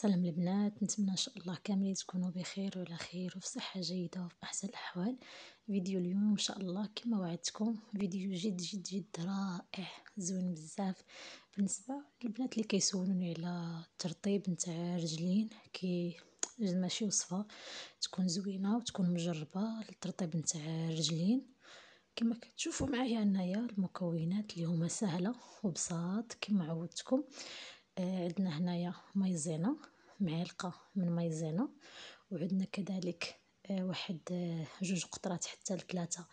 سلام البنات نتمنى ان شاء الله كاملين تكونوا بخير وعلى خير وفي صحه جيده وفي احسن الاحوال فيديو اليوم ان شاء الله كما وعدتكم فيديو جد جد جد رائع زوين بزاف بالنسبه للبنات اللي كيسولوني على الترطيب نتاع رجلين كي ماشي وصفه تكون زوينه وتكون مجربه للترطيب نتاع الرجلين كما كتشوفوا معايا انايا المكونات اللي هما سهله وبساط كما عودتكم عندنا هنايا مايزينا معلقة من مايزينا وعندنا كذلك آه، واحد آه، جوج قطرات حتى لثلاثة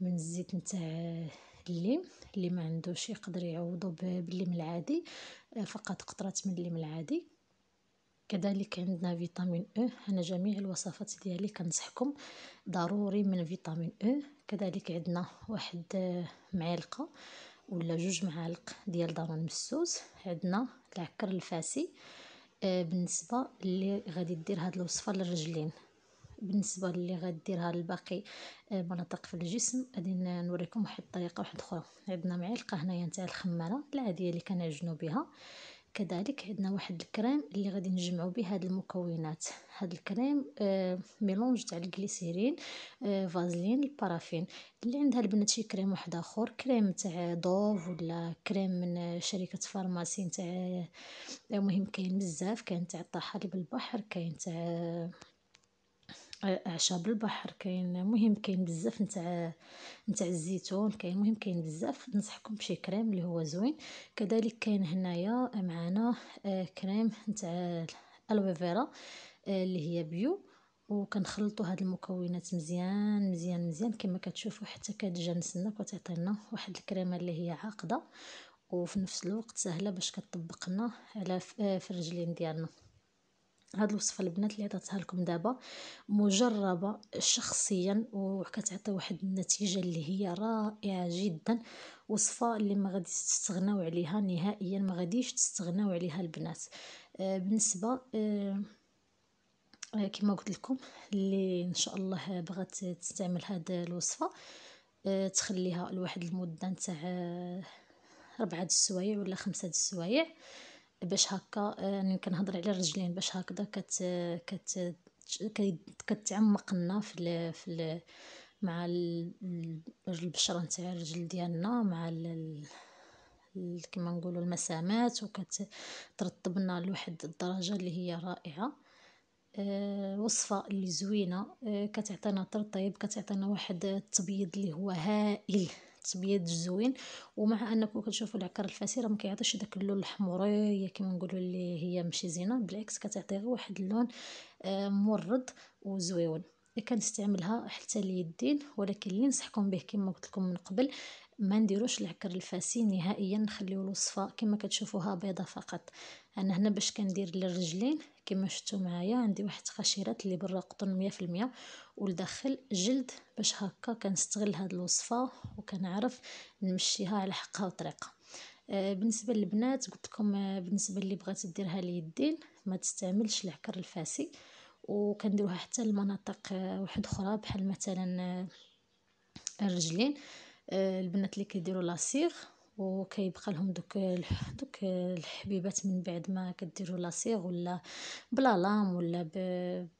من الزيت نتاع آه، الليم اللي ما عندوش يقدر يعوضو بالليم العادي فقط قطرات من الليم العادي كذلك عندنا فيتامين او انا جميع الوصفات ديالي كنصحكم ضروري من فيتامين او كذلك عندنا واحد معلقه ولا جوج معالق ديال دار مسوس عندنا العكر الفاسي آه، بالنسبه اللي غادي دير هاد الوصفه للرجلين بالنسبه اللي غديرها لباقي آه، مناطق في الجسم غادي نوريكم واحد الطريقه واحد اخرى عندنا معلقه هنايا نتاع الخماره العاديه اللي كنعجنوا بها كذلك عندنا واحد الكريم اللي غادي نجمعوا به هاد المكونات هاد الكريم آه ميلونج تاع الجليسيرين آه فازلين البارافين اللي عندها البنات شي كريم واحد اخر كريم تاع دوف ولا كريم من شركه فارماسي تاع المهم آه، كاين بزاف كاين تاع الطحالب البحر كاين تاع اعشاب آه، البحر كاين المهم كاين بزاف نتاع نتاع الزيتون كاين المهم كاين بزاف ننصحكم بشي كريم اللي هو زوين كذلك كاين هنايا معانا آه، كريم نتاع الويفيرا آه، اللي هي بيو وكنخلطوا هاد المكونات مزيان مزيان مزيان كما كتشوفوا حتى كتجنسنا نسنك وتعطينا واحد الكريمه اللي هي عاقده وفي نفس الوقت سهله باش كطبقنا على في الرجلين ديالنا هاد الوصفه البنات اللي عطيتها لكم دابا مجربه شخصيا وكتعطي واحد النتيجه اللي هي رائعه جدا وصفه اللي ما غاديش تستغناو عليها نهائيا ما غاديش تستغناو عليها البنات آه، بالنسبه آه، آه، كما قلت لكم اللي ان شاء الله بغات تستعمل هاد الوصفه تخليها لواحد المده نتاع ربعة د السوايع ولا خمسة د السوايع باش هكا يعني كنهضر على الرجلين باش هكذا كت كت كتعمق لنا في الـ في الـ مع البشره نتاع الرجل ديالنا مع ال كما نقولوا المسامات وكترطب لنا لواحد الدرجه اللي هي رائعه آه، وصفه اللي زوينه آه، كتعطينا ترطيب كتعطينا واحد التبييض اللي هو هائل تبيض بيد زوين ومع انكم كتشوفوا العكر الفاسي راه ما كيعطيش داك اللون الحموريه كما نقولوا اللي هي ماشي زينه بالعكس كتعطي غير واحد اللون آه، مورد وزويون كنستعملها حتى اليدين ولكن اللي نصحكم به كما قلت لكم من قبل ما نديروش العكر الفاسي نهائيا نخليو الوصفه كما كتشوفوها بيضه فقط انا هنا باش كندير للرجلين كما شفتوا معايا عندي واحد قشيرات اللي برا قطن 100% ولداخل جلد باش هكا كنستغل هاد الوصفه وكنعرف نمشيها على حقها وطريقه آه، بالنسبه للبنات قلت لكم آه، بالنسبه اللي بغات ديرها اليدين ما تستعملش العكر الفاسي وكنديروها حتى لمناطق آه، واحد اخرى بحال مثلا آه، الرجلين آه، البنات اللي كيديروا لاصيغ وكيبقى لهم دوك دوك الحبيبات من بعد ما كديروا لاصيغ ولا بلا لام ولا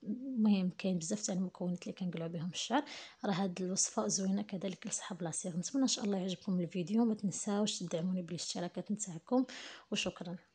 المهم كاين بزاف تاع المكونات اللي كنقلعوا بهم الشعر راه هاد الوصفه زوينه كذلك لصحاب لاصيغ نتمنى ان شاء الله يعجبكم الفيديو ما تنساوش تدعموني بالاشتراكات نتاعكم وشكرا